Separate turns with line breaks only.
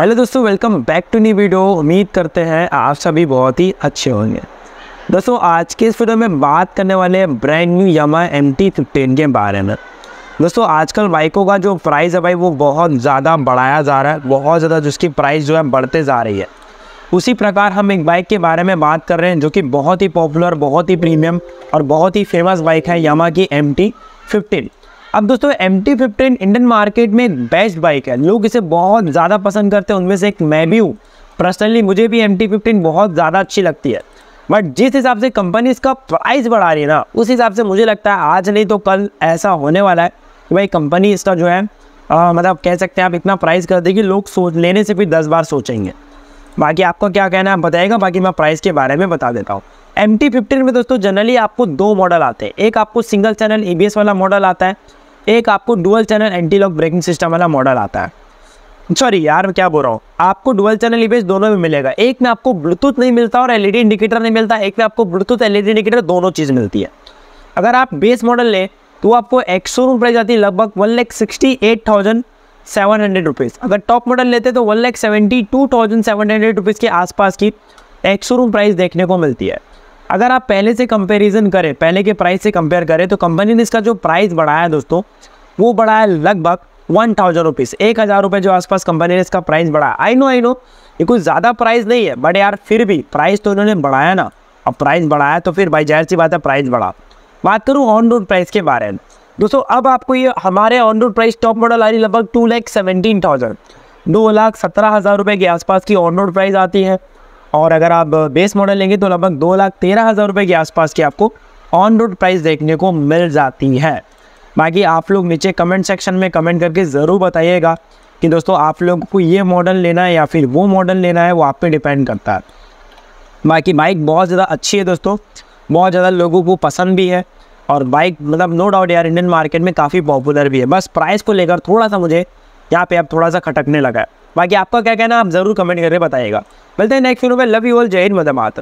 hello दोस्तों welcome back to नी video उम्मीद करते हैं आप सभी बहुत ही अच्छे होंगे दोस्तों आज के इस वीडियो में बात करने वाले हैं brand new Yamaha M T fifteen के बारे में दोस्तों आजकल बाइकों का जो प्राइस है भाई वो बहुत ज़्यादा बढ़ाया जा रहा है बहुत ज़्यादा जिसकी प्राइस जो है बढ़ते जा रही है उसी प्रकार हम एक बाइक के बारे में बात कर रहे हैं जो कि बहुत ही पॉपुलर बहुत ही प्रीमियम और बहुत ही फेमस बाइक है यमा की एम टी फिफ्टीन अब दोस्तों M T fifteen Indian market में बेस्ट बाइक है लोग इसे बहुत ज़्यादा पसंद करते हैं उनमें से एक मैं भी हूँ पर्सनली मुझे भी एम टी फिफ्टीन बहुत ज़्यादा अच्छी लगती है बट जिस हिसाब से कंपनी इसका प्राइस बढ़ा रही है ना उस हिसाब से मुझे लगता है आज नहीं तो कल ऐसा होने वाला है कि भाई कंपनी इसका जो है आ, मतलब कह सकते हैं आप इतना प्राइस कर देगी लोग सोच लेने से भी दस बार सोचेंगे बाकी आपको क्या कहना है बताएगा बाकी मैं प्राइस के बारे में बता देता हूँ एम टी फिफ्टीन में दोस्तों जनरली आपको दो मॉडल आते हैं एक आपको single channel E B S वाला मॉडल आता है एक आपको dual channel anti lock braking system वाला मॉडल आता है सॉरी यार मैं क्या बोल रहा हूँ आपको डुअल चैनल इमेज दोनों में मिलेगा एक में आपको ब्लूटूथ नहीं मिलता और एलईडी इंडिकेटर e नहीं मिलता एक में आपको ब्लूटूथ एलईडी इंडिकेटर दोनों चीज़ मिलती है अगर आप बेस मॉडल लें तो आपको एक सौ रुपये आती है लगभग one lakh sixty eight thousand seven hundred rupees अगर टॉप मॉडल लेते तो one lakh seventy two thousand seven hundred rupees के आसपास की एक रुपये प्राइस देखने को मिलती है अगर आप पहले से कंपेरिजन करें पहले के प्राइस से कंपेयर करें तो कंपनी ने इसका जो प्राइस बढ़ाया दोस्तों वो बढ़ाया लगभग वन थाउजेंड रुपीज़ एक हज़ार रुपये जो आसपास कंपनी ने इसका प्राइस बढ़ाया आई नो आई नो ये कुछ ज़्यादा प्राइस नहीं है बट यार फिर भी प्राइस तो इन्होंने बढ़ाया ना अब प्राइस बढ़ाया तो फिर भाई जाहिर सी बात है प्राइस बढ़ा बात करूँ ऑन रोड प्राइस के बारे में दोस्तों अब आपको ये हमारे on road price top model आ रही लगभग टू लैख सेवेंटीन थाउजेंड दो लाख सत्रह हज़ार रुपये के आसपास की ऑन रोड प्राइस आती है और अगर आप बेस मॉडल लेंगे तो लगभग दो लाख तेरह हज़ार रुपये के आसपास की आपको ऑन रोड प्राइस देखने को मिल जाती है बाकी आप लोग नीचे कमेंट सेक्शन में कमेंट करके ज़रूर बताइएगा कि दोस्तों आप लोगों को ये मॉडल लेना है या फिर वो मॉडल लेना है वो आप पे डिपेंड करता है बाकी बाइक बहुत ज़्यादा अच्छी है दोस्तों बहुत ज़्यादा लोगों को पसंद भी है और बाइक मतलब नो डाउट यार इंडियन मार्केट में काफ़ी पॉपुलर भी है बस प्राइस को लेकर थोड़ा सा मुझे यहाँ पे आप थोड़ा सा खटकने लगा है बाकी आपका क्या कहना आप ज़रूर कमेंट करके बताइएगा मिलते हैं नेक्स्ट वीडियो में लव यू ऑल जय हिंद मदमात्रा